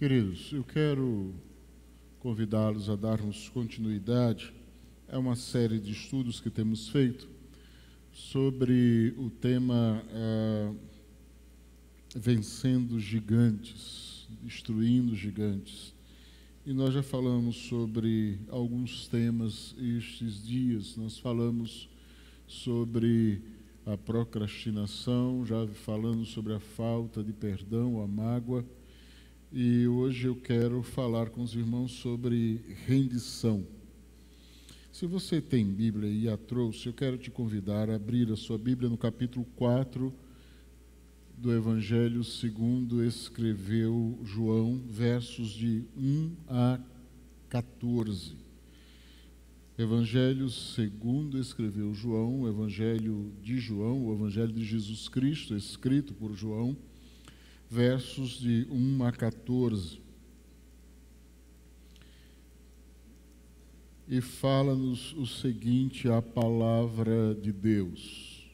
Queridos, eu quero convidá-los a darmos continuidade a uma série de estudos que temos feito sobre o tema ah, Vencendo Gigantes, Destruindo Gigantes. E nós já falamos sobre alguns temas estes dias. Nós falamos sobre a procrastinação, já falamos sobre a falta de perdão, a mágoa e hoje eu quero falar com os irmãos sobre rendição. Se você tem Bíblia e a trouxe, eu quero te convidar a abrir a sua Bíblia no capítulo 4 do Evangelho segundo escreveu João, versos de 1 a 14. Evangelho segundo escreveu João, o Evangelho de João, o Evangelho de Jesus Cristo, escrito por João versos de 1 a 14. E fala-nos o seguinte, a palavra de Deus.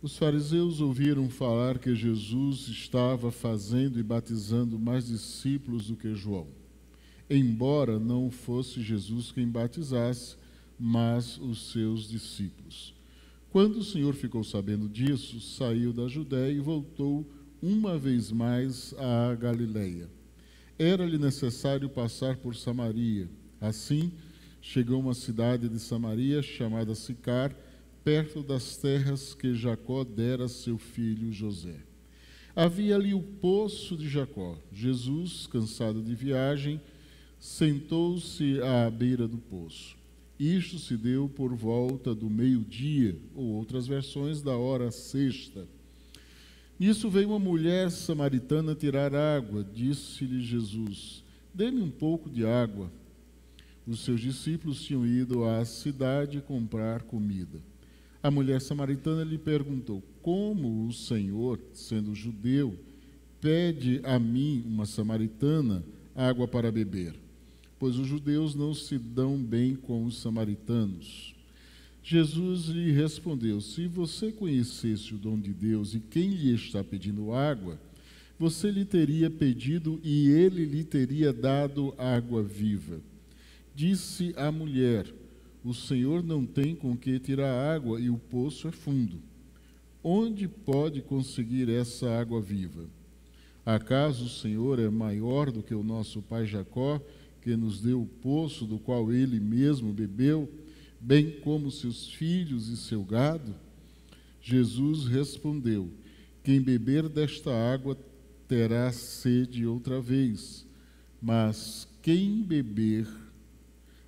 Os fariseus ouviram falar que Jesus estava fazendo e batizando mais discípulos do que João, embora não fosse Jesus quem batizasse, mas os seus discípulos. Quando o Senhor ficou sabendo disso, saiu da Judéia e voltou uma vez mais à Galileia. Era-lhe necessário passar por Samaria. Assim, chegou a uma cidade de Samaria chamada Sicar, perto das terras que Jacó dera a seu filho José. Havia ali o poço de Jacó. Jesus, cansado de viagem, sentou-se à beira do poço. Isto se deu por volta do meio-dia, ou outras versões, da hora sexta. Nisso veio uma mulher samaritana tirar água. Disse-lhe Jesus: Dê-me um pouco de água. Os seus discípulos tinham ido à cidade comprar comida. A mulher samaritana lhe perguntou: Como o Senhor, sendo judeu, pede a mim, uma samaritana, água para beber? pois os judeus não se dão bem com os samaritanos. Jesus lhe respondeu: Se você conhecesse o dom de Deus e quem lhe está pedindo água, você lhe teria pedido e ele lhe teria dado água viva. Disse a mulher: O Senhor não tem com que tirar água e o poço é fundo. Onde pode conseguir essa água viva? Acaso o Senhor é maior do que o nosso pai Jacó, que nos deu o poço do qual ele mesmo bebeu, bem como seus filhos e seu gado? Jesus respondeu: Quem beber desta água terá sede outra vez, mas quem beber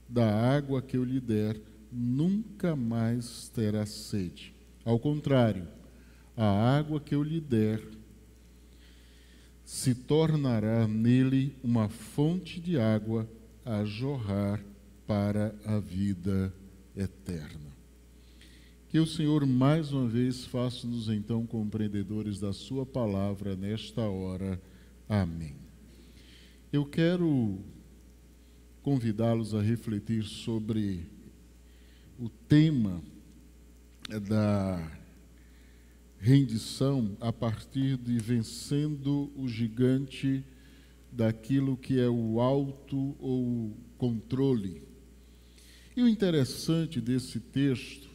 da água que eu lhe der, nunca mais terá sede. Ao contrário, a água que eu lhe der se tornará nele uma fonte de água a jorrar para a vida eterna. Que o Senhor mais uma vez faça-nos então compreendedores da Sua palavra nesta hora. Amém. Eu quero convidá-los a refletir sobre o tema da rendição a partir de vencendo o gigante daquilo que é o alto ou controle. E o interessante desse texto,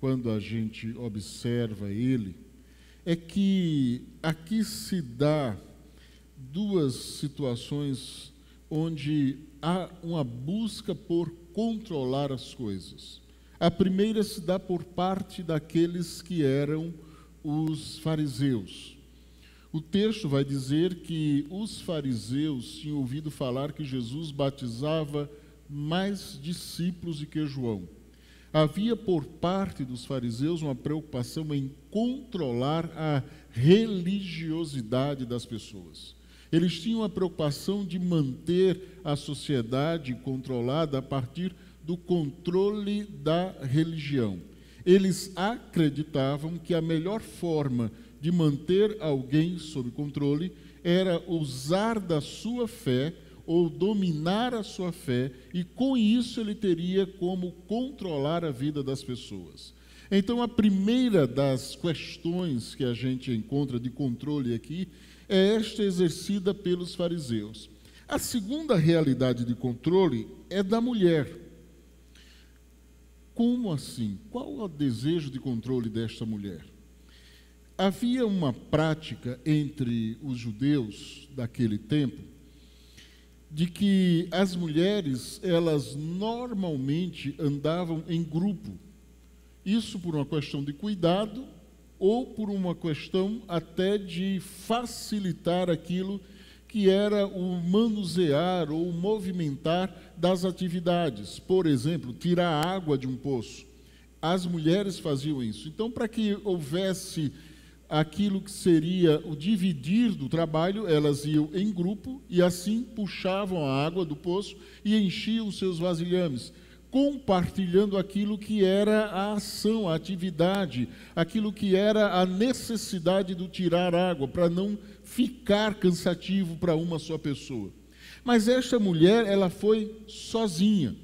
quando a gente observa ele, é que aqui se dá duas situações onde há uma busca por controlar as coisas. A primeira se dá por parte daqueles que eram os fariseus. O texto vai dizer que os fariseus tinham ouvido falar que Jesus batizava mais discípulos do que João. Havia por parte dos fariseus uma preocupação em controlar a religiosidade das pessoas. Eles tinham a preocupação de manter a sociedade controlada a partir do controle da religião. Eles acreditavam que a melhor forma de manter alguém sob controle era usar da sua fé ou dominar a sua fé, e com isso ele teria como controlar a vida das pessoas. Então, a primeira das questões que a gente encontra de controle aqui é esta exercida pelos fariseus. A segunda realidade de controle é da mulher. Como assim? Qual é o desejo de controle desta mulher? Havia uma prática entre os judeus daquele tempo de que as mulheres, elas normalmente andavam em grupo. Isso por uma questão de cuidado ou por uma questão até de facilitar aquilo que que era o manusear ou movimentar das atividades. Por exemplo, tirar água de um poço. As mulheres faziam isso. Então, para que houvesse aquilo que seria o dividir do trabalho, elas iam em grupo e assim puxavam a água do poço e enchiam os seus vasilhames, compartilhando aquilo que era a ação, a atividade, aquilo que era a necessidade do tirar água, para não ficar cansativo para uma só pessoa. Mas esta mulher, ela foi sozinha.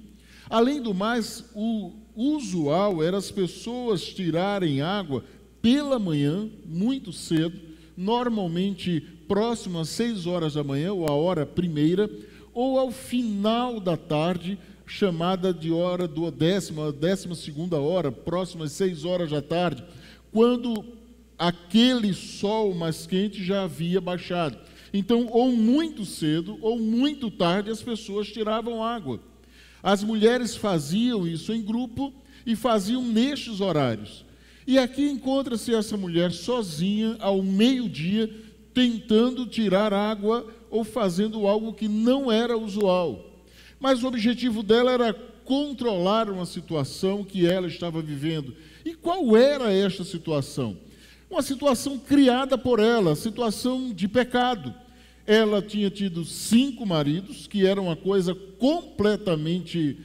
Além do mais, o usual era as pessoas tirarem água pela manhã, muito cedo, normalmente próximo às seis horas da manhã, ou a hora primeira, ou ao final da tarde, chamada de hora do décima, décima segunda hora, próximo às seis horas da tarde, quando aquele sol mais quente já havia baixado. Então, ou muito cedo ou muito tarde, as pessoas tiravam água. As mulheres faziam isso em grupo e faziam nestes horários. E aqui encontra-se essa mulher sozinha, ao meio-dia, tentando tirar água ou fazendo algo que não era usual. Mas o objetivo dela era controlar uma situação que ela estava vivendo. E qual era esta situação? Uma situação criada por ela, situação de pecado. Ela tinha tido cinco maridos, que era uma coisa completamente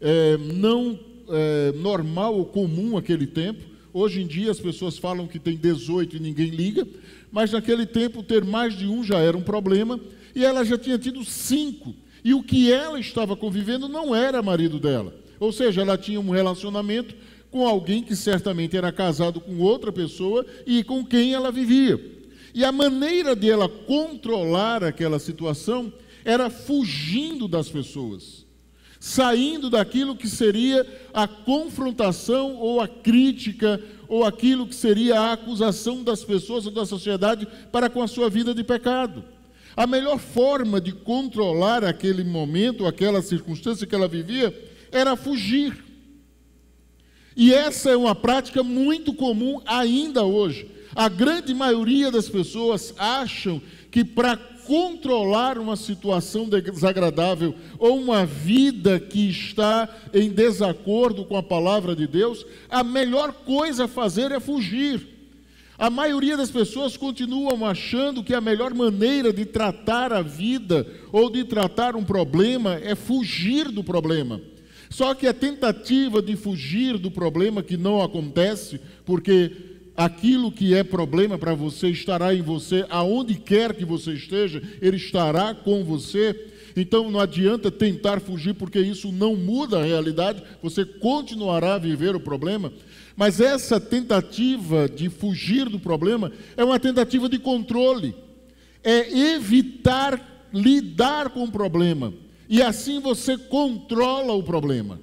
é, não é, normal ou comum naquele tempo. Hoje em dia as pessoas falam que tem 18 e ninguém liga, mas naquele tempo ter mais de um já era um problema, e ela já tinha tido cinco. E o que ela estava convivendo não era marido dela. Ou seja, ela tinha um relacionamento com alguém que certamente era casado com outra pessoa e com quem ela vivia. E a maneira de ela controlar aquela situação era fugindo das pessoas, saindo daquilo que seria a confrontação ou a crítica ou aquilo que seria a acusação das pessoas ou da sociedade para com a sua vida de pecado. A melhor forma de controlar aquele momento, aquela circunstância que ela vivia, era fugir. E essa é uma prática muito comum ainda hoje. A grande maioria das pessoas acham que para controlar uma situação desagradável ou uma vida que está em desacordo com a palavra de Deus, a melhor coisa a fazer é fugir. A maioria das pessoas continuam achando que a melhor maneira de tratar a vida ou de tratar um problema é fugir do problema. Só que a tentativa de fugir do problema que não acontece, porque aquilo que é problema para você estará em você, aonde quer que você esteja, ele estará com você. Então não adianta tentar fugir, porque isso não muda a realidade, você continuará a viver o problema. Mas essa tentativa de fugir do problema é uma tentativa de controle, é evitar lidar com o problema e assim você controla o problema.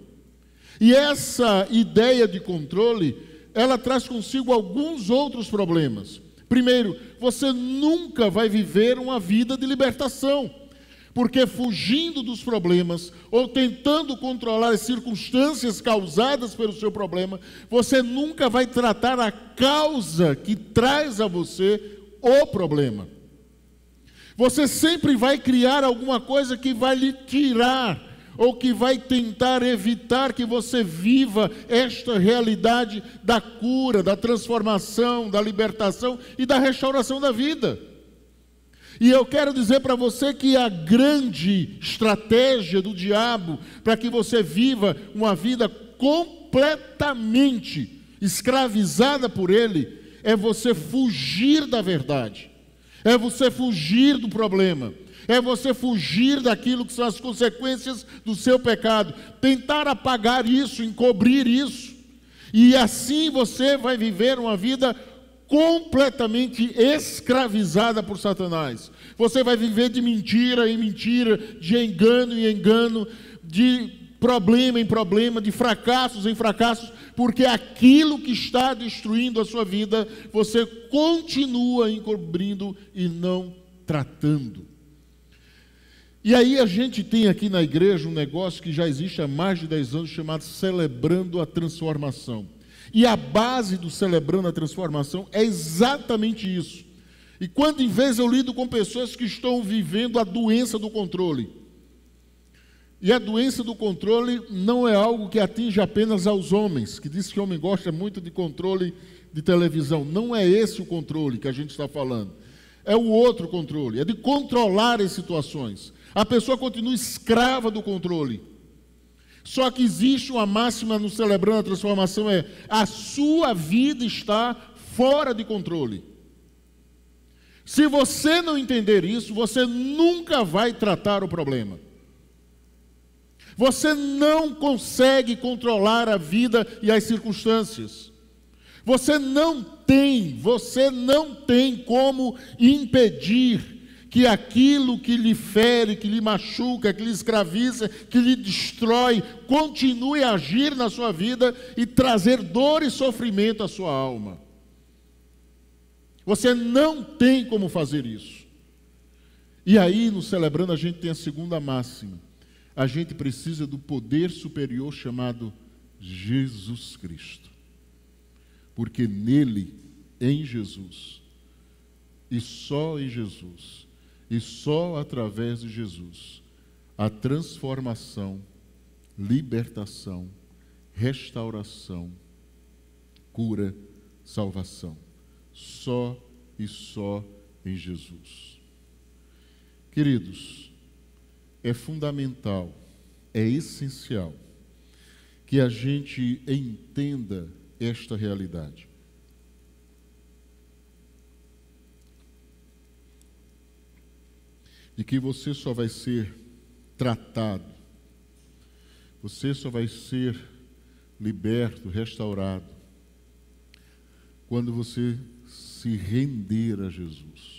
E essa ideia de controle, ela traz consigo alguns outros problemas. Primeiro, você nunca vai viver uma vida de libertação, porque fugindo dos problemas ou tentando controlar as circunstâncias causadas pelo seu problema, você nunca vai tratar a causa que traz a você o problema. Você sempre vai criar alguma coisa que vai lhe tirar ou que vai tentar evitar que você viva esta realidade da cura, da transformação, da libertação e da restauração da vida. E eu quero dizer para você que a grande estratégia do diabo para que você viva uma vida completamente escravizada por ele é você fugir da verdade é você fugir do problema, é você fugir daquilo que são as consequências do seu pecado, tentar apagar isso, encobrir isso, e assim você vai viver uma vida completamente escravizada por Satanás. Você vai viver de mentira em mentira, de engano em engano, de problema em problema, de fracassos em fracassos, porque aquilo que está destruindo a sua vida, você continua encobrindo e não tratando. E aí a gente tem aqui na igreja um negócio que já existe há mais de 10 anos chamado Celebrando a Transformação. E a base do Celebrando a Transformação é exatamente isso. E quando, em vez eu lido com pessoas que estão vivendo a doença do controle? E a doença do controle não é algo que atinge apenas aos homens, que diz que o homem gosta muito de controle de televisão. Não é esse o controle que a gente está falando. É o outro controle, é de controlar as situações. A pessoa continua escrava do controle. Só que existe uma máxima no Celebrando a Transformação: é a sua vida está fora de controle. Se você não entender isso, você nunca vai tratar o problema. Você não consegue controlar a vida e as circunstâncias. Você não tem, você não tem como impedir que aquilo que lhe fere, que lhe machuca, que lhe escraviza, que lhe destrói, continue a agir na sua vida e trazer dor e sofrimento à sua alma. Você não tem como fazer isso. E aí, no celebrando, a gente tem a segunda máxima a gente precisa do poder superior chamado Jesus Cristo. Porque nele, em Jesus, e só em Jesus, e só através de Jesus, a transformação, libertação, restauração, cura, salvação. Só e só em Jesus. Queridos, é fundamental, é essencial que a gente entenda esta realidade. De que você só vai ser tratado, você só vai ser liberto, restaurado, quando você se render a Jesus.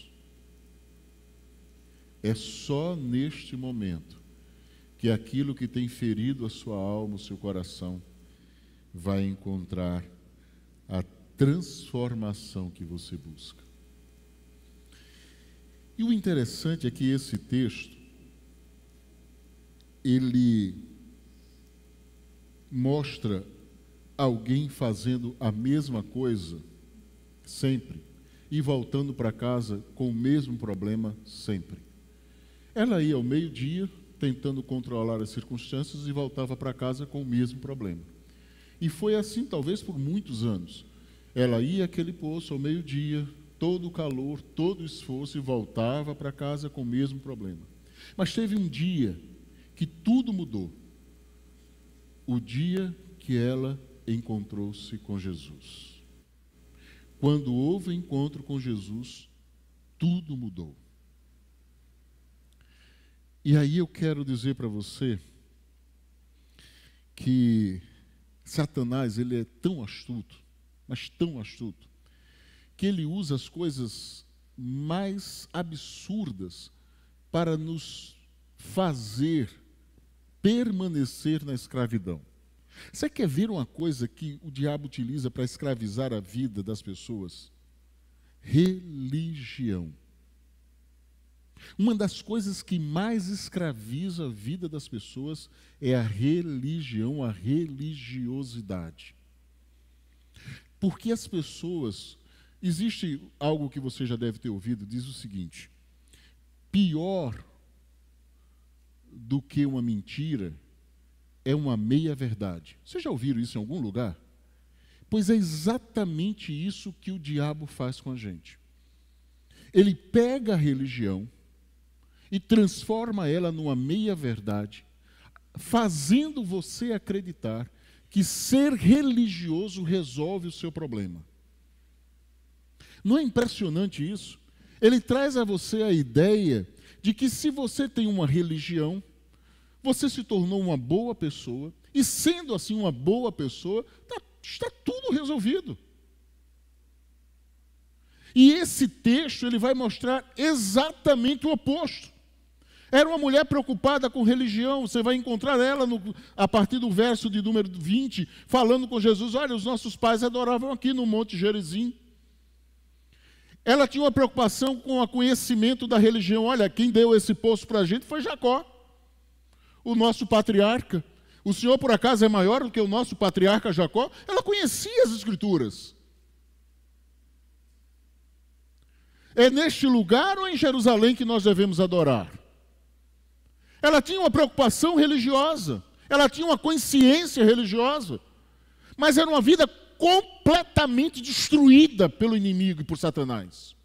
É só neste momento que aquilo que tem ferido a sua alma, o seu coração, vai encontrar a transformação que você busca. E o interessante é que esse texto ele mostra alguém fazendo a mesma coisa sempre e voltando para casa com o mesmo problema sempre. Ela ia ao meio-dia, tentando controlar as circunstâncias, e voltava para casa com o mesmo problema. E foi assim, talvez, por muitos anos. Ela ia àquele poço ao meio-dia, todo o calor, todo o esforço, e voltava para casa com o mesmo problema. Mas teve um dia que tudo mudou. O dia que ela encontrou-se com Jesus. Quando houve encontro com Jesus, tudo mudou. E aí eu quero dizer para você que Satanás ele é tão astuto, mas tão astuto, que ele usa as coisas mais absurdas para nos fazer permanecer na escravidão. Você quer ver uma coisa que o diabo utiliza para escravizar a vida das pessoas? Religião. Uma das coisas que mais escraviza a vida das pessoas é a religião, a religiosidade. Porque as pessoas. Existe algo que você já deve ter ouvido, diz o seguinte: pior do que uma mentira é uma meia-verdade. Vocês já ouviram isso em algum lugar? Pois é exatamente isso que o diabo faz com a gente. Ele pega a religião e transforma ela numa meia-verdade, fazendo você acreditar que ser religioso resolve o seu problema. Não é impressionante isso? Ele traz a você a ideia de que se você tem uma religião, você se tornou uma boa pessoa, e sendo assim uma boa pessoa, está, está tudo resolvido. E esse texto ele vai mostrar exatamente o oposto. Era uma mulher preocupada com religião. Você vai encontrar ela no, a partir do verso de número 20, falando com Jesus: Olha, os nossos pais adoravam aqui no Monte Gerizim. Ela tinha uma preocupação com o conhecimento da religião. Olha, quem deu esse poço para a gente foi Jacó, o nosso patriarca. O Senhor, por acaso, é maior do que o nosso patriarca Jacó? Ela conhecia as Escrituras. É neste lugar ou em Jerusalém que nós devemos adorar? Ela tinha uma preocupação religiosa, ela tinha uma consciência religiosa, mas era uma vida completamente destruída pelo inimigo e por Satanás.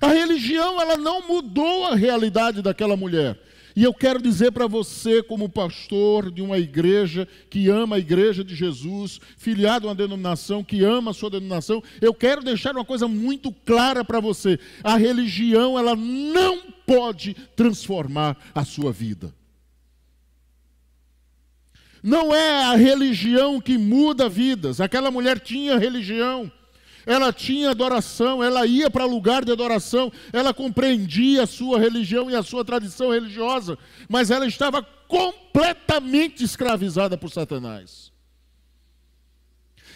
A religião ela não mudou a realidade daquela mulher. E eu quero dizer para você, como pastor de uma igreja que ama a igreja de Jesus, filiado a uma denominação que ama a sua denominação, eu quero deixar uma coisa muito clara para você: a religião ela não pode transformar a sua vida. Não é a religião que muda vidas. Aquela mulher tinha religião, ela tinha adoração, ela ia para lugar de adoração, ela compreendia a sua religião e a sua tradição religiosa, mas ela estava completamente escravizada por Satanás.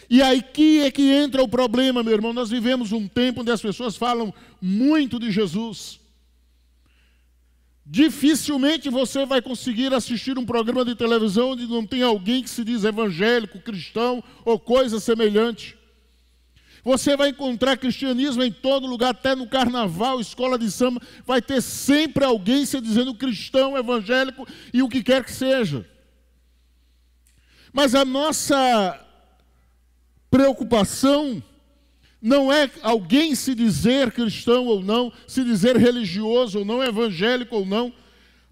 E aí que é que entra o problema, meu irmão. Nós vivemos um tempo onde as pessoas falam muito de Jesus. Dificilmente você vai conseguir assistir um programa de televisão onde não tem alguém que se diz evangélico, cristão ou coisa semelhante. Você vai encontrar cristianismo em todo lugar, até no carnaval, escola de samba, vai ter sempre alguém se dizendo cristão, evangélico e o que quer que seja. Mas a nossa preocupação não é alguém se dizer cristão ou não, se dizer religioso ou não, evangélico ou não.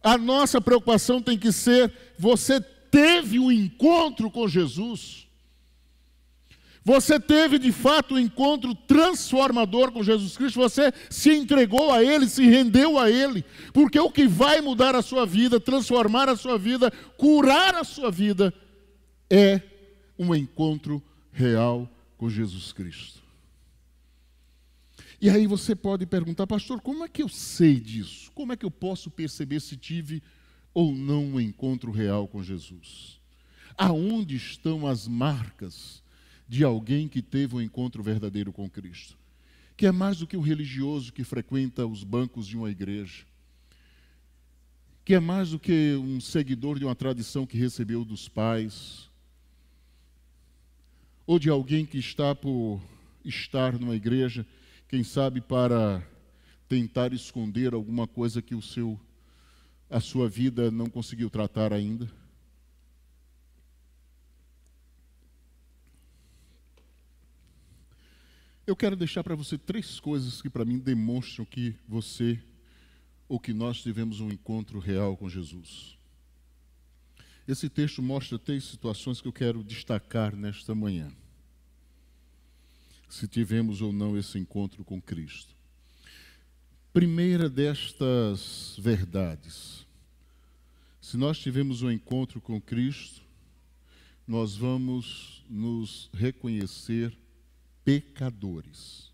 A nossa preocupação tem que ser: você teve um encontro com Jesus. Você teve de fato um encontro transformador com Jesus Cristo, você se entregou a Ele, se rendeu a Ele, porque o que vai mudar a sua vida, transformar a sua vida, curar a sua vida, é um encontro real com Jesus Cristo. E aí você pode perguntar, pastor, como é que eu sei disso? Como é que eu posso perceber se tive ou não um encontro real com Jesus? Aonde estão as marcas? de alguém que teve um encontro verdadeiro com Cristo, que é mais do que um religioso que frequenta os bancos de uma igreja, que é mais do que um seguidor de uma tradição que recebeu dos pais, ou de alguém que está por estar numa igreja, quem sabe para tentar esconder alguma coisa que o seu a sua vida não conseguiu tratar ainda. Eu quero deixar para você três coisas que para mim demonstram que você ou que nós tivemos um encontro real com Jesus. Esse texto mostra três situações que eu quero destacar nesta manhã. Se tivemos ou não esse encontro com Cristo. Primeira destas verdades. Se nós tivemos um encontro com Cristo, nós vamos nos reconhecer pecadores.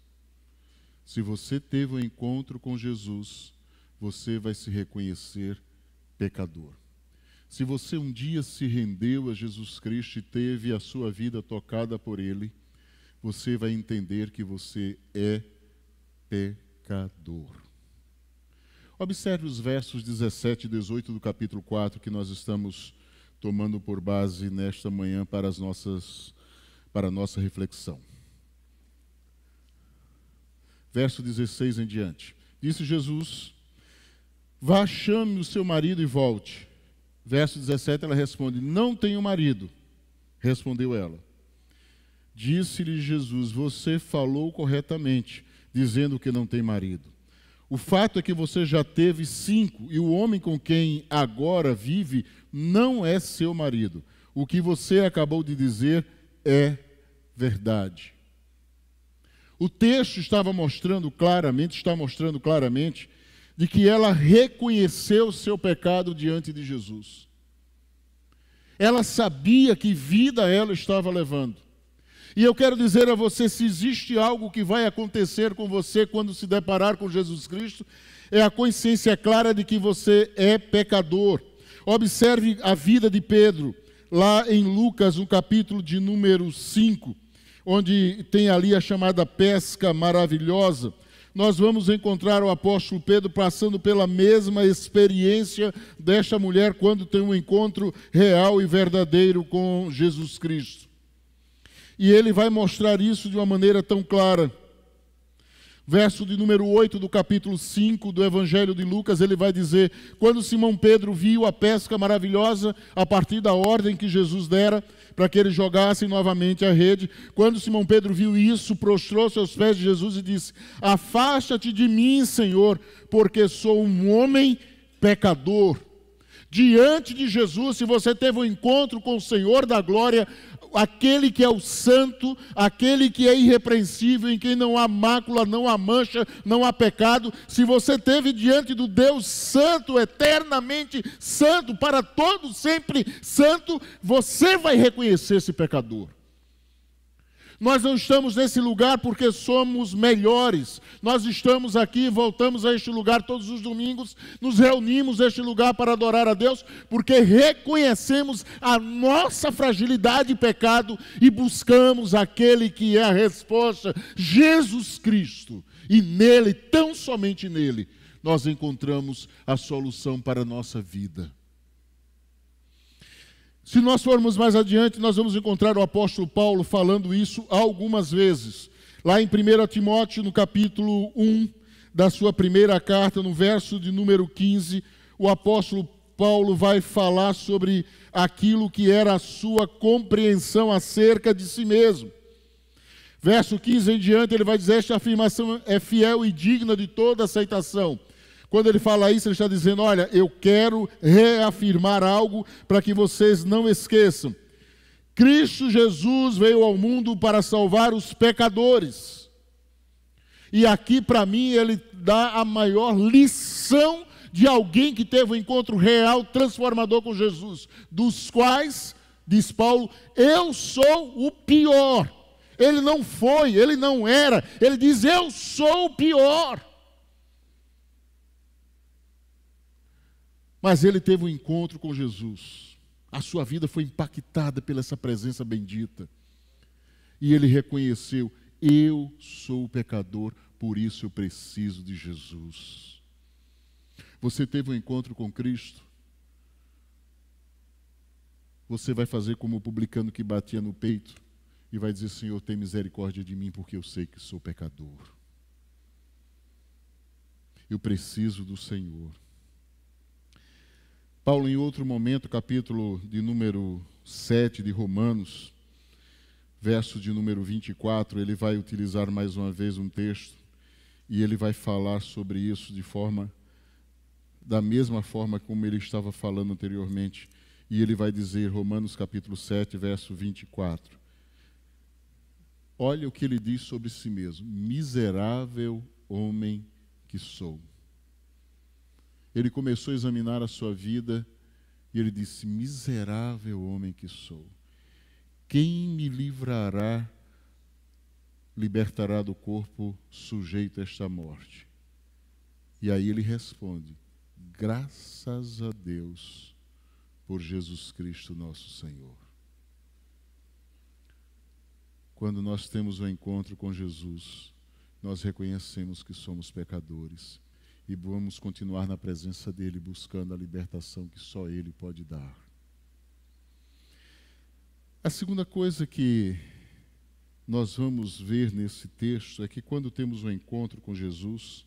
Se você teve um encontro com Jesus, você vai se reconhecer pecador. Se você um dia se rendeu a Jesus Cristo e teve a sua vida tocada por Ele, você vai entender que você é pecador. Observe os versos 17 e 18 do capítulo 4 que nós estamos tomando por base nesta manhã para, as nossas, para a nossa reflexão verso 16 em diante. Disse Jesus: Vá, chame o seu marido e volte. Verso 17, ela responde: Não tenho marido. Respondeu ela. Disse-lhe Jesus: Você falou corretamente, dizendo que não tem marido. O fato é que você já teve cinco, e o homem com quem agora vive não é seu marido. O que você acabou de dizer é verdade. O texto estava mostrando claramente, está mostrando claramente, de que ela reconheceu o seu pecado diante de Jesus. Ela sabia que vida ela estava levando. E eu quero dizer a você: se existe algo que vai acontecer com você quando se deparar com Jesus Cristo, é a consciência clara de que você é pecador. Observe a vida de Pedro, lá em Lucas, no capítulo de número 5 onde tem ali a chamada pesca maravilhosa, nós vamos encontrar o apóstolo Pedro passando pela mesma experiência desta mulher quando tem um encontro real e verdadeiro com Jesus Cristo. E ele vai mostrar isso de uma maneira tão clara. Verso de número 8 do capítulo 5 do Evangelho de Lucas, ele vai dizer: Quando Simão Pedro viu a pesca maravilhosa, a partir da ordem que Jesus dera, para que eles jogassem novamente a rede. Quando Simão Pedro viu isso, prostrou-se aos pés de Jesus e disse: Afasta-te de mim, Senhor, porque sou um homem pecador diante de Jesus, se você teve um encontro com o Senhor da glória, aquele que é o santo, aquele que é irrepreensível, em quem não há mácula, não há mancha, não há pecado. Se você teve diante do Deus santo, eternamente santo, para todo sempre santo, você vai reconhecer esse pecador. Nós não estamos nesse lugar porque somos melhores. Nós estamos aqui, voltamos a este lugar todos os domingos, nos reunimos este lugar para adorar a Deus, porque reconhecemos a nossa fragilidade e pecado e buscamos aquele que é a resposta, Jesus Cristo. E nele, tão somente nele, nós encontramos a solução para a nossa vida. Se nós formos mais adiante, nós vamos encontrar o apóstolo Paulo falando isso algumas vezes. Lá em 1 Timóteo, no capítulo 1 da sua primeira carta, no verso de número 15, o apóstolo Paulo vai falar sobre aquilo que era a sua compreensão acerca de si mesmo. Verso 15 em diante, ele vai dizer: Esta afirmação é fiel e digna de toda aceitação. Quando ele fala isso, ele está dizendo: Olha, eu quero reafirmar algo para que vocês não esqueçam. Cristo Jesus veio ao mundo para salvar os pecadores. E aqui, para mim, ele dá a maior lição de alguém que teve um encontro real, transformador com Jesus, dos quais, diz Paulo, eu sou o pior. Ele não foi, ele não era, ele diz: Eu sou o pior. Mas ele teve um encontro com Jesus. A sua vida foi impactada pela essa presença bendita. E ele reconheceu: eu sou pecador, por isso eu preciso de Jesus. Você teve um encontro com Cristo? Você vai fazer como o publicano que batia no peito e vai dizer: Senhor, tem misericórdia de mim, porque eu sei que sou pecador. Eu preciso do Senhor. Paulo, em outro momento, capítulo de número 7 de Romanos, verso de número 24, ele vai utilizar mais uma vez um texto e ele vai falar sobre isso de forma da mesma forma como ele estava falando anteriormente. E ele vai dizer, Romanos capítulo 7, verso 24. Olha o que ele diz sobre si mesmo: miserável homem que sou ele começou a examinar a sua vida e ele disse: Miserável homem que sou, quem me livrará, libertará do corpo sujeito a esta morte? E aí ele responde: Graças a Deus por Jesus Cristo nosso Senhor. Quando nós temos o um encontro com Jesus, nós reconhecemos que somos pecadores e vamos continuar na presença dele, buscando a libertação que só ele pode dar. A segunda coisa que nós vamos ver nesse texto é que quando temos um encontro com Jesus,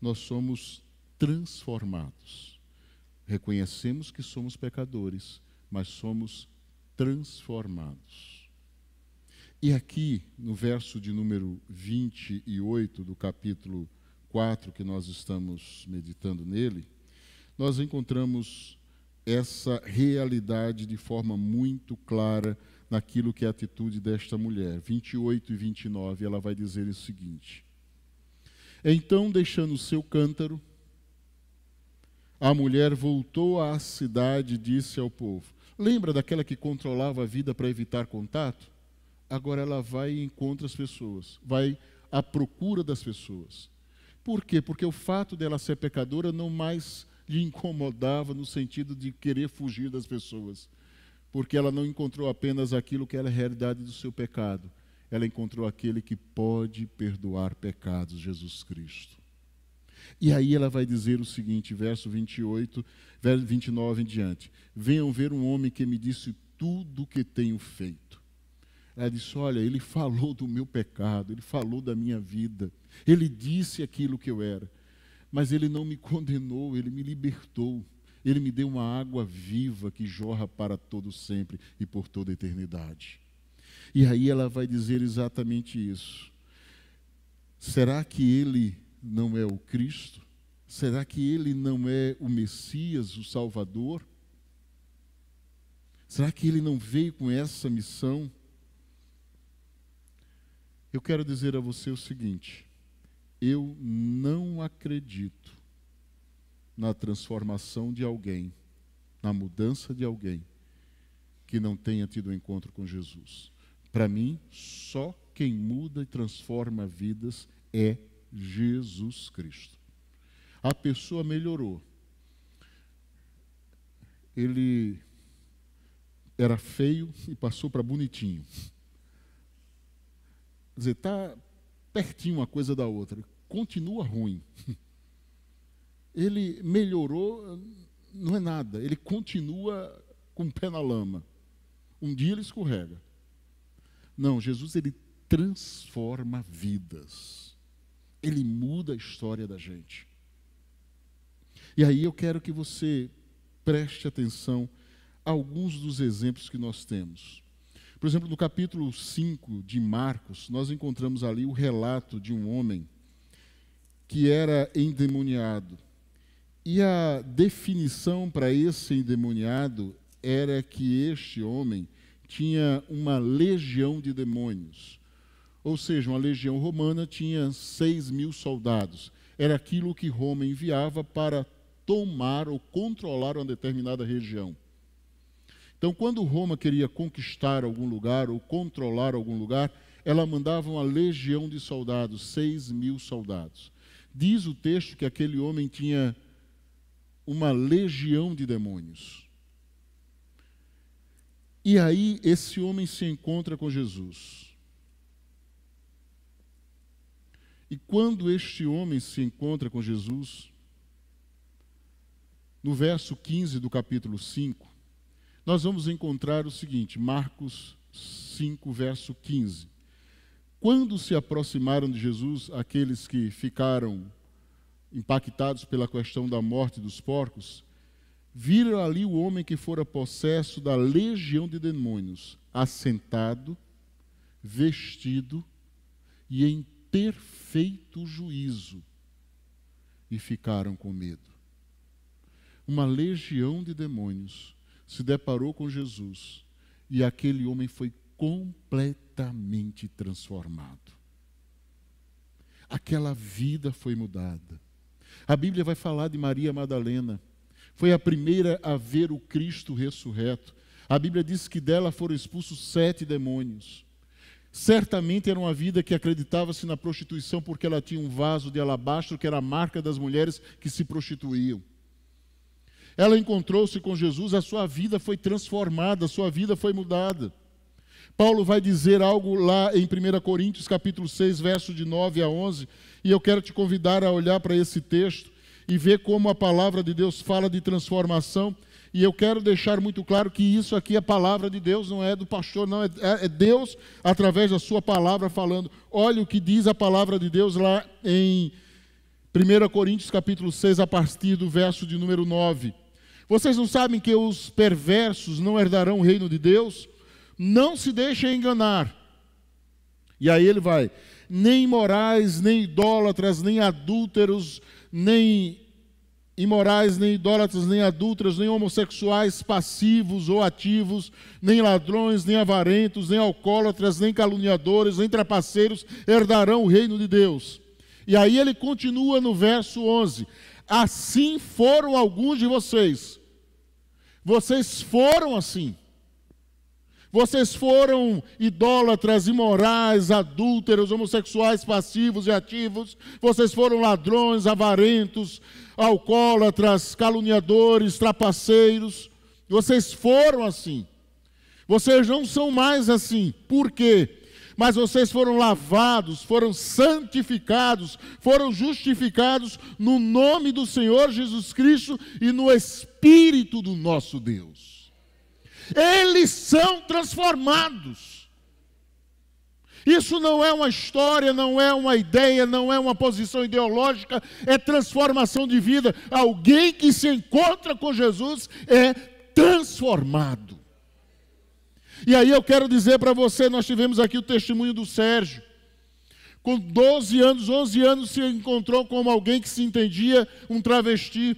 nós somos transformados. Reconhecemos que somos pecadores, mas somos transformados. E aqui, no verso de número 28 do capítulo 1, 4 que nós estamos meditando nele, nós encontramos essa realidade de forma muito clara naquilo que é a atitude desta mulher. 28 e 29, ela vai dizer o seguinte: Então, deixando o seu cântaro, a mulher voltou à cidade e disse ao povo: Lembra daquela que controlava a vida para evitar contato? Agora ela vai e encontra as pessoas, vai à procura das pessoas. Por quê? Porque o fato dela ser pecadora não mais lhe incomodava no sentido de querer fugir das pessoas. Porque ela não encontrou apenas aquilo que era a realidade do seu pecado. Ela encontrou aquele que pode perdoar pecados, Jesus Cristo. E aí ela vai dizer o seguinte, verso 28, verso 29 em diante: Venham ver um homem que me disse tudo o que tenho feito. Ela disse: Olha, ele falou do meu pecado, ele falou da minha vida, ele disse aquilo que eu era, mas ele não me condenou, ele me libertou. Ele me deu uma água viva que jorra para todo sempre e por toda a eternidade. E aí ela vai dizer exatamente isso. Será que ele não é o Cristo? Será que ele não é o Messias, o Salvador? Será que ele não veio com essa missão? Eu quero dizer a você o seguinte: eu não acredito na transformação de alguém, na mudança de alguém que não tenha tido um encontro com Jesus. Para mim, só quem muda e transforma vidas é Jesus Cristo. A pessoa melhorou. Ele era feio e passou para bonitinho. Quer dizer, está pertinho uma coisa da outra continua ruim. Ele melhorou, não é nada, ele continua com o pé na lama. Um dia ele escorrega. Não, Jesus ele transforma vidas. Ele muda a história da gente. E aí eu quero que você preste atenção a alguns dos exemplos que nós temos. Por exemplo, no capítulo 5 de Marcos, nós encontramos ali o relato de um homem que era endemoniado. E a definição para esse endemoniado era que este homem tinha uma legião de demônios. Ou seja, uma legião romana tinha 6 mil soldados. Era aquilo que Roma enviava para tomar ou controlar uma determinada região. Então, quando Roma queria conquistar algum lugar ou controlar algum lugar, ela mandava uma legião de soldados, 6 mil soldados. Diz o texto que aquele homem tinha uma legião de demônios. E aí esse homem se encontra com Jesus. E quando este homem se encontra com Jesus, no verso 15 do capítulo 5, nós vamos encontrar o seguinte, Marcos 5, verso 15. Quando se aproximaram de Jesus aqueles que ficaram impactados pela questão da morte dos porcos, viram ali o homem que fora possesso da legião de demônios, assentado, vestido e em perfeito juízo, e ficaram com medo. Uma legião de demônios se deparou com Jesus e aquele homem foi completamente completamente transformado. Aquela vida foi mudada. A Bíblia vai falar de Maria Madalena. Foi a primeira a ver o Cristo ressurreto. A Bíblia diz que dela foram expulsos sete demônios. Certamente era uma vida que acreditava-se na prostituição porque ela tinha um vaso de alabastro que era a marca das mulheres que se prostituíam. Ela encontrou-se com Jesus, a sua vida foi transformada, a sua vida foi mudada. Paulo vai dizer algo lá em 1 Coríntios, capítulo 6, verso de 9 a 11, e eu quero te convidar a olhar para esse texto e ver como a palavra de Deus fala de transformação. E eu quero deixar muito claro que isso aqui é a palavra de Deus, não é do pastor, não. É, é, é Deus, através da sua palavra, falando. Olha o que diz a palavra de Deus lá em 1 Coríntios capítulo 6, a partir do verso de número 9. Vocês não sabem que os perversos não herdarão o reino de Deus? Não se deixem enganar. E aí ele vai: nem morais, nem idólatras, nem adúlteros, nem imorais, nem idólatras, nem adúlteros, nem homossexuais passivos ou ativos, nem ladrões, nem avarentos, nem alcoólatras, nem caluniadores, nem trapaceiros herdarão o reino de Deus. E aí ele continua no verso 11: Assim foram alguns de vocês. Vocês foram assim. Vocês foram idólatras, imorais, adúlteros, homossexuais, passivos e ativos. Vocês foram ladrões, avarentos, alcoólatras, caluniadores, trapaceiros. Vocês foram assim. Vocês não são mais assim. Por quê? Mas vocês foram lavados, foram santificados, foram justificados no nome do Senhor Jesus Cristo e no Espírito do nosso Deus eles são transformados. Isso não é uma história, não é uma ideia, não é uma posição ideológica, é transformação de vida. Alguém que se encontra com Jesus é transformado. E aí eu quero dizer para você: nós tivemos aqui o testemunho do Sérgio. Com 12 anos, 11 anos, se encontrou com alguém que se entendia um travesti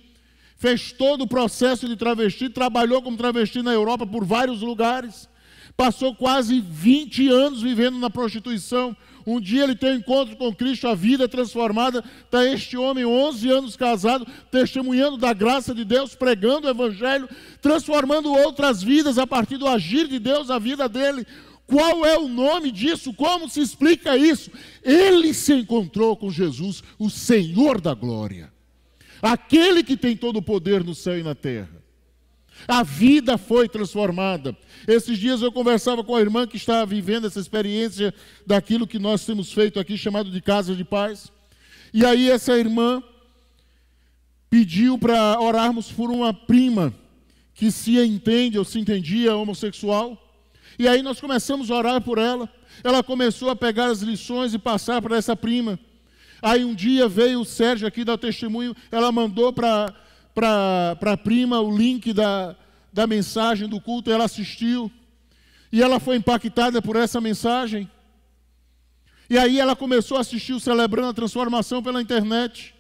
fez todo o processo de travesti, trabalhou como travesti na Europa por vários lugares, passou quase 20 anos vivendo na prostituição. Um dia ele tem um encontro com Cristo, a vida é transformada. Está este homem, 11 anos casado, testemunhando da graça de Deus, pregando o Evangelho, transformando outras vidas a partir do agir de Deus, a vida dele. Qual é o nome disso? Como se explica isso? Ele se encontrou com Jesus, o Senhor da glória aquele que tem todo o poder no céu e na terra. A vida foi transformada. Esses dias eu conversava com a irmã que está vivendo essa experiência daquilo que nós temos feito aqui, chamado de Casa de Paz. E aí essa irmã pediu para orarmos por uma prima que se entende ou se entendia homossexual. E aí nós começamos a orar por ela. Ela começou a pegar as lições e passar para essa prima. Aí um dia veio o Sérgio aqui dar testemunho, ela mandou para a prima o link da, da mensagem do culto, ela assistiu. E ela foi impactada por essa mensagem. E aí ela começou a assistir o Celebrando a Transformação pela internet.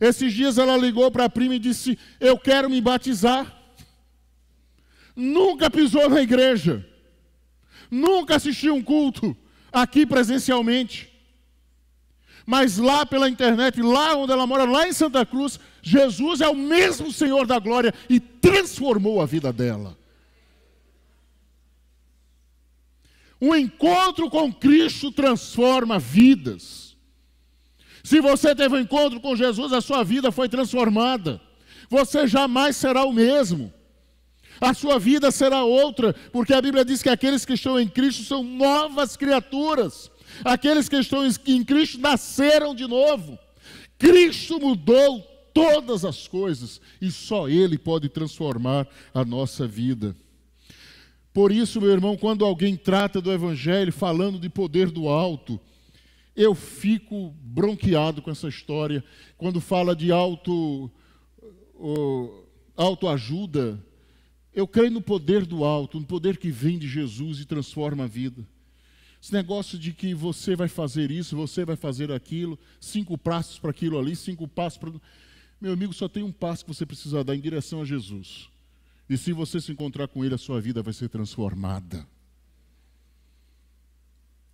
Esses dias ela ligou para a prima e disse: Eu quero me batizar. Nunca pisou na igreja. Nunca assistiu um culto aqui presencialmente mas lá pela internet, lá onde ela mora, lá em Santa Cruz, Jesus é o mesmo Senhor da glória e transformou a vida dela. Um encontro com Cristo transforma vidas. Se você teve um encontro com Jesus, a sua vida foi transformada. Você jamais será o mesmo. A sua vida será outra, porque a Bíblia diz que aqueles que estão em Cristo são novas criaturas. Aqueles que estão em Cristo nasceram de novo. Cristo mudou todas as coisas e só Ele pode transformar a nossa vida. Por isso, meu irmão, quando alguém trata do Evangelho falando de poder do alto, eu fico bronqueado com essa história. Quando fala de auto, oh, autoajuda, eu creio no poder do alto, no poder que vem de Jesus e transforma a vida. Esse negócio de que você vai fazer isso, você vai fazer aquilo, cinco passos para aquilo ali, cinco passos para. Meu amigo, só tem um passo que você precisa dar em direção a Jesus. E se você se encontrar com Ele, a sua vida vai ser transformada.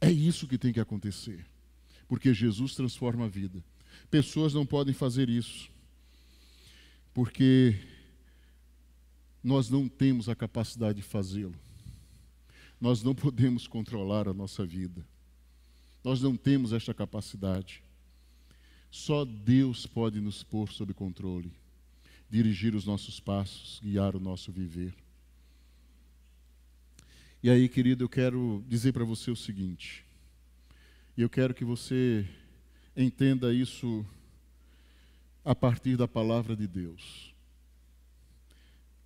É isso que tem que acontecer. Porque Jesus transforma a vida. Pessoas não podem fazer isso. Porque nós não temos a capacidade de fazê-lo. Nós não podemos controlar a nossa vida. Nós não temos esta capacidade. Só Deus pode nos pôr sob controle, dirigir os nossos passos, guiar o nosso viver. E aí, querido, eu quero dizer para você o seguinte, e eu quero que você entenda isso a partir da palavra de Deus.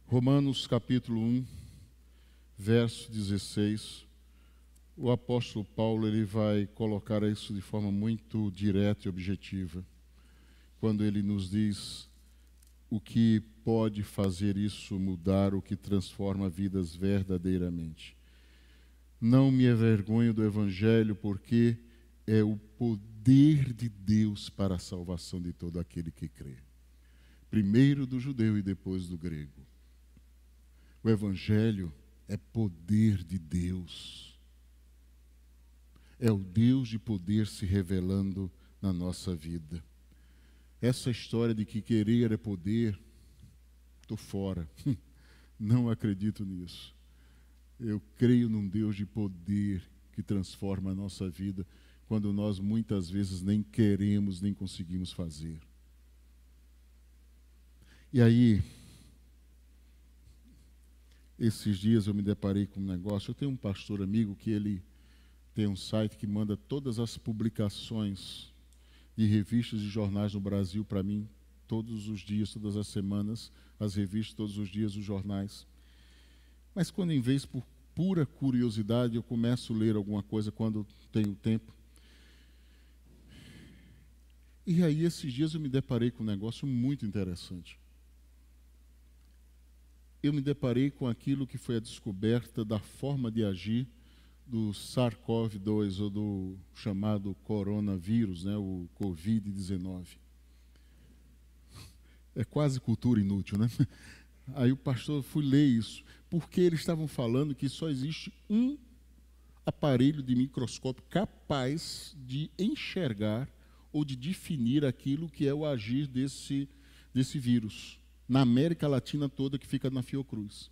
Romanos capítulo 1, verso 16, o apóstolo Paulo ele vai colocar isso de forma muito direta e objetiva, quando ele nos diz o que pode fazer isso mudar, o que transforma vidas verdadeiramente. Não me envergonho do evangelho, porque é o poder de Deus para a salvação de todo aquele que crê. Primeiro do judeu e depois do grego. O evangelho é poder de Deus. É o Deus de poder se revelando na nossa vida. Essa história de que querer é poder, estou fora. Não acredito nisso. Eu creio num Deus de poder que transforma a nossa vida quando nós muitas vezes nem queremos, nem conseguimos fazer. E aí, esses dias eu me deparei com um negócio. Eu tenho um pastor amigo que ele tem um site que manda todas as publicações de revistas e jornais no Brasil para mim todos os dias, todas as semanas, as revistas todos os dias, os jornais. Mas quando em vez por pura curiosidade eu começo a ler alguma coisa quando tenho tempo. E aí esses dias eu me deparei com um negócio muito interessante eu me deparei com aquilo que foi a descoberta da forma de agir do SARS-CoV-2 ou do chamado coronavírus, né, o COVID-19. É quase cultura inútil, né? Aí o pastor fui ler isso, porque eles estavam falando que só existe um aparelho de microscópio capaz de enxergar ou de definir aquilo que é o agir desse, desse vírus na América Latina toda que fica na Fiocruz.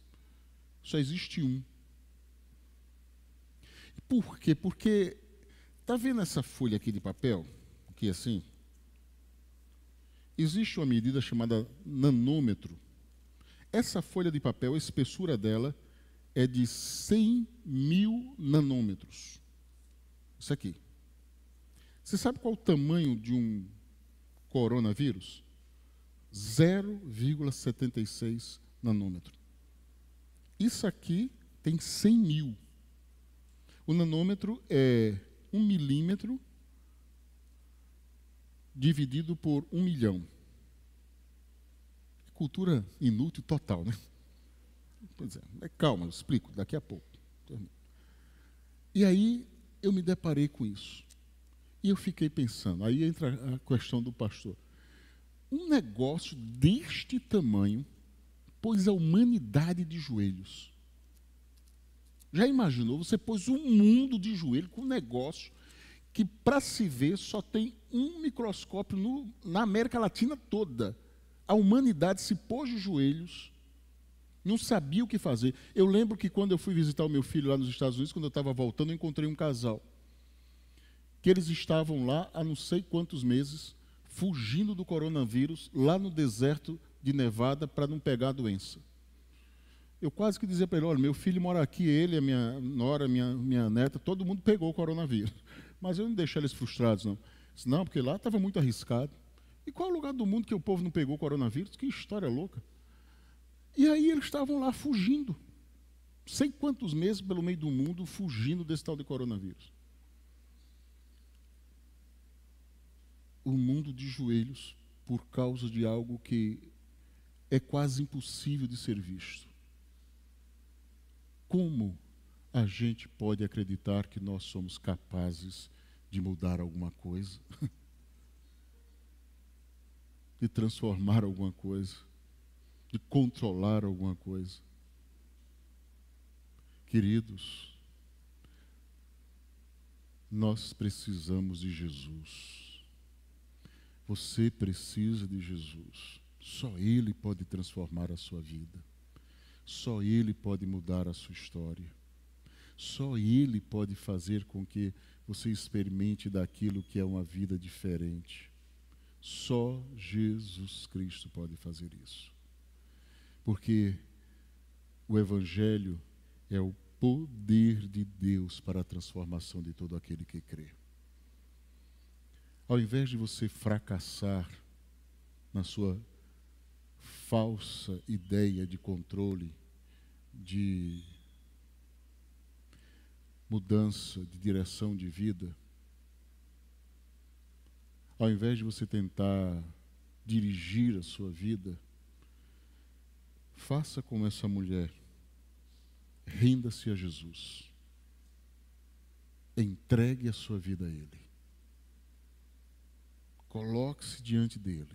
Só existe um. Por quê? Porque está vendo essa folha aqui de papel, aqui assim? Existe uma medida chamada nanômetro. Essa folha de papel, a espessura dela é de 100 mil nanômetros. Isso aqui. Você sabe qual o tamanho de um coronavírus? 0,76 nanômetro. Isso aqui tem 100 mil. O nanômetro é 1 milímetro dividido por 1 milhão. Cultura inútil total, né? Pois é, calma, eu explico daqui a pouco. E aí eu me deparei com isso. E eu fiquei pensando, aí entra a questão do pastor um negócio deste tamanho pôs a humanidade de joelhos. Já imaginou? Você pôs um mundo de joelho com um negócio que, para se ver, só tem um microscópio no, na América Latina toda. A humanidade se pôs de joelhos, não sabia o que fazer. Eu lembro que quando eu fui visitar o meu filho lá nos Estados Unidos, quando eu estava voltando, eu encontrei um casal. Que eles estavam lá há não sei quantos meses fugindo do coronavírus lá no deserto de Nevada para não pegar a doença. Eu quase que dizia para ele: olha, meu filho mora aqui, ele, a minha nora, minha, minha neta, todo mundo pegou o coronavírus. Mas eu não deixei eles frustrados, não. Disse, não, porque lá estava muito arriscado. E qual é o lugar do mundo que o povo não pegou o coronavírus? Que história louca. E aí eles estavam lá fugindo. Sei quantos meses pelo meio do mundo fugindo desse tal de coronavírus. o mundo de joelhos por causa de algo que é quase impossível de ser visto. Como a gente pode acreditar que nós somos capazes de mudar alguma coisa? de transformar alguma coisa? De controlar alguma coisa? Queridos, nós precisamos de Jesus você precisa de Jesus. Só Ele pode transformar a sua vida. Só Ele pode mudar a sua história. Só Ele pode fazer com que você experimente daquilo que é uma vida diferente. Só Jesus Cristo pode fazer isso. Porque o Evangelho é o poder de Deus para a transformação de todo aquele que crê ao invés de você fracassar na sua falsa ideia de controle, de mudança de direção de vida, ao invés de você tentar dirigir a sua vida, faça como essa mulher, renda-se a Jesus, entregue a sua vida a Ele. Coloque-se diante dele.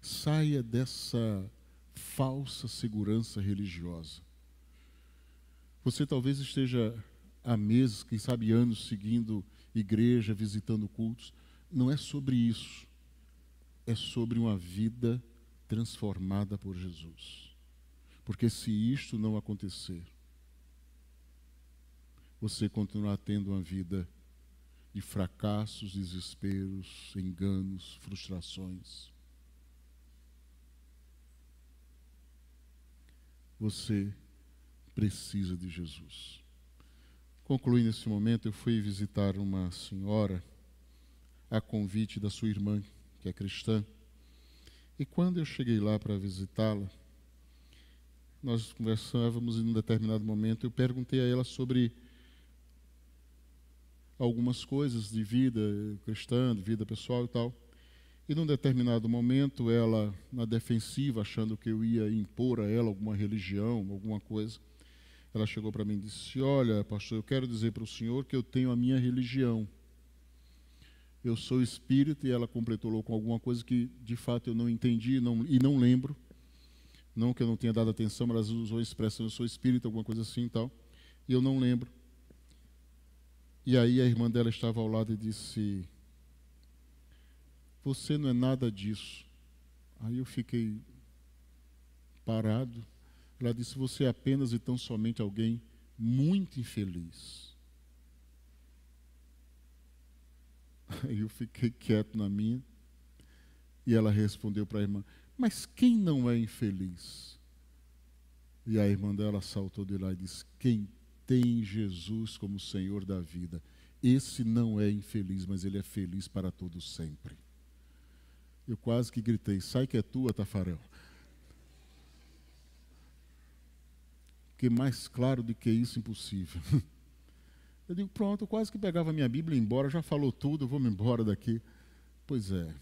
Saia dessa falsa segurança religiosa. Você talvez esteja há meses, quem sabe anos, seguindo igreja, visitando cultos. Não é sobre isso. É sobre uma vida transformada por Jesus. Porque se isto não acontecer, você continuará tendo uma vida de fracassos, desesperos, enganos, frustrações. Você precisa de Jesus. Concluindo nesse momento, eu fui visitar uma senhora a convite da sua irmã, que é cristã. E quando eu cheguei lá para visitá-la, nós conversávamos em um determinado momento eu perguntei a ela sobre algumas coisas de vida cristã, de vida pessoal e tal. E num determinado momento, ela, na defensiva, achando que eu ia impor a ela alguma religião, alguma coisa, ela chegou para mim e disse: Olha, pastor, eu quero dizer para o senhor que eu tenho a minha religião. Eu sou espírita, e ela completou com alguma coisa que de fato eu não entendi não, e não lembro. Não que eu não tenha dado atenção, mas ela usou a expressão: eu sou espírita, alguma coisa assim e tal. E eu não lembro. E aí a irmã dela estava ao lado e disse: Você não é nada disso. Aí eu fiquei parado. Ela disse: Você é apenas e tão somente alguém muito infeliz. Aí eu fiquei quieto na minha. E ela respondeu para a irmã: Mas quem não é infeliz? E a irmã dela saltou de lá e disse: Quem tem Jesus como Senhor da vida, esse não é infeliz, mas ele é feliz para todo sempre. Eu quase que gritei: sai que é tua, Tafarel. Porque mais claro do que isso, impossível. Eu digo: pronto, eu quase que pegava minha Bíblia e embora, já falou tudo, vou-me embora daqui. Pois é,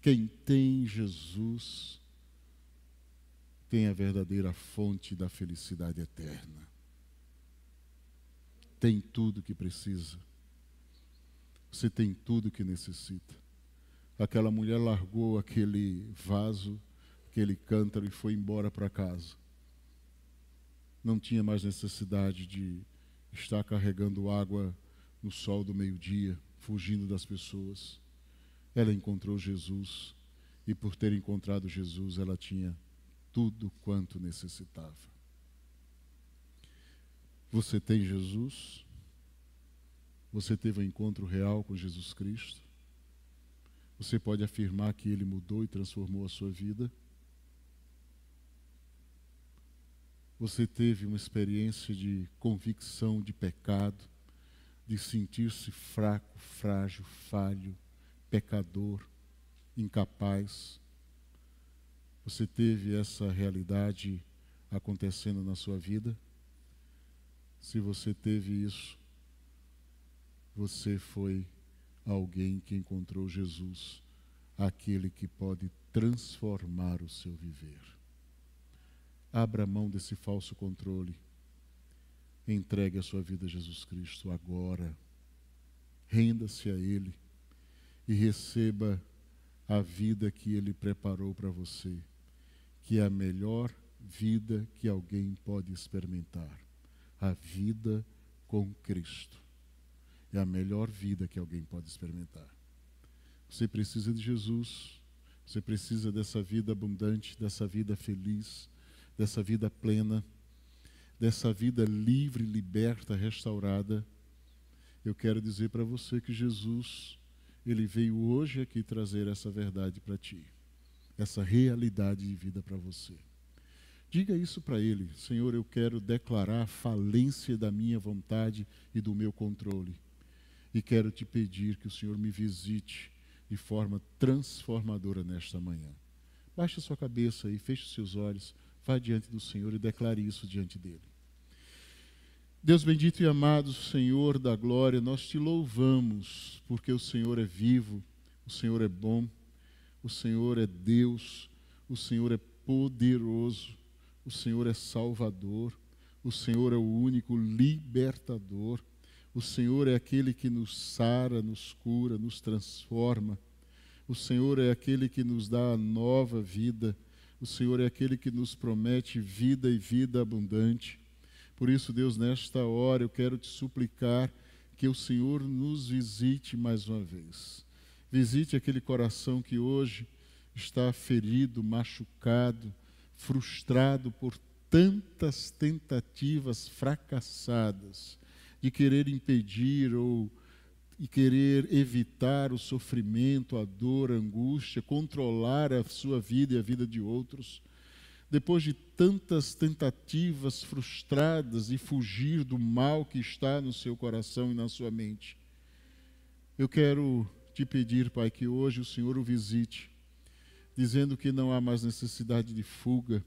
quem tem Jesus tem a verdadeira fonte da felicidade eterna tem tudo o que precisa. Você tem tudo o que necessita. Aquela mulher largou aquele vaso, aquele cântaro e foi embora para casa. Não tinha mais necessidade de estar carregando água no sol do meio-dia, fugindo das pessoas. Ela encontrou Jesus e, por ter encontrado Jesus, ela tinha tudo quanto necessitava. Você tem Jesus? Você teve um encontro real com Jesus Cristo? Você pode afirmar que ele mudou e transformou a sua vida? Você teve uma experiência de convicção de pecado, de sentir-se fraco, frágil, falho, pecador, incapaz? Você teve essa realidade acontecendo na sua vida? Se você teve isso, você foi alguém que encontrou Jesus, aquele que pode transformar o seu viver. Abra a mão desse falso controle. Entregue a sua vida a Jesus Cristo agora. Renda-se a Ele e receba a vida que Ele preparou para você, que é a melhor vida que alguém pode experimentar a vida com Cristo. É a melhor vida que alguém pode experimentar. Você precisa de Jesus, você precisa dessa vida abundante, dessa vida feliz, dessa vida plena, dessa vida livre, liberta, restaurada. Eu quero dizer para você que Jesus, ele veio hoje aqui trazer essa verdade para ti, essa realidade de vida para você. Diga isso para ele: Senhor, eu quero declarar falência da minha vontade e do meu controle. E quero te pedir que o Senhor me visite de forma transformadora nesta manhã. Baixe sua cabeça e feche seus olhos, vá diante do Senhor e declare isso diante dele. Deus bendito e amado, Senhor da glória, nós te louvamos, porque o Senhor é vivo, o Senhor é bom, o Senhor é Deus, o Senhor é poderoso o Senhor é Salvador, o Senhor é o único libertador, o Senhor é aquele que nos sara, nos cura, nos transforma. O Senhor é aquele que nos dá a nova vida. O Senhor é aquele que nos promete vida e vida abundante. Por isso, Deus, nesta hora eu quero te suplicar que o Senhor nos visite mais uma vez. Visite aquele coração que hoje está ferido, machucado, frustrado por tantas tentativas fracassadas de querer impedir ou e querer evitar o sofrimento, a dor, a angústia, controlar a sua vida e a vida de outros, depois de tantas tentativas frustradas e fugir do mal que está no seu coração e na sua mente. Eu quero te pedir, Pai, que hoje o Senhor o visite dizendo que não há mais necessidade de fuga,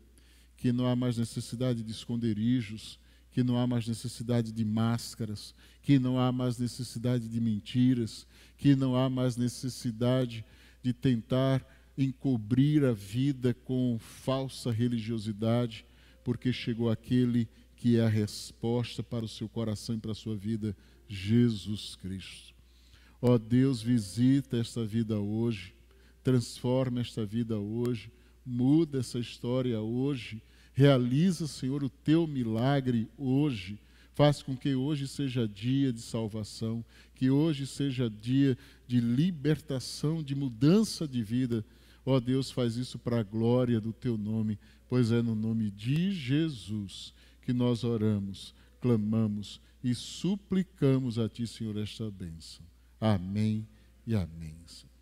que não há mais necessidade de esconderijos, que não há mais necessidade de máscaras, que não há mais necessidade de mentiras, que não há mais necessidade de tentar encobrir a vida com falsa religiosidade, porque chegou aquele que é a resposta para o seu coração e para a sua vida, Jesus Cristo. Ó oh Deus, visita esta vida hoje Transforma esta vida hoje, muda essa história hoje, realiza, Senhor, o teu milagre hoje. Faz com que hoje seja dia de salvação, que hoje seja dia de libertação, de mudança de vida. Ó oh, Deus, faz isso para a glória do teu nome, pois é no nome de Jesus que nós oramos, clamamos e suplicamos a ti, Senhor, esta bênção. Amém e amém. Senhor.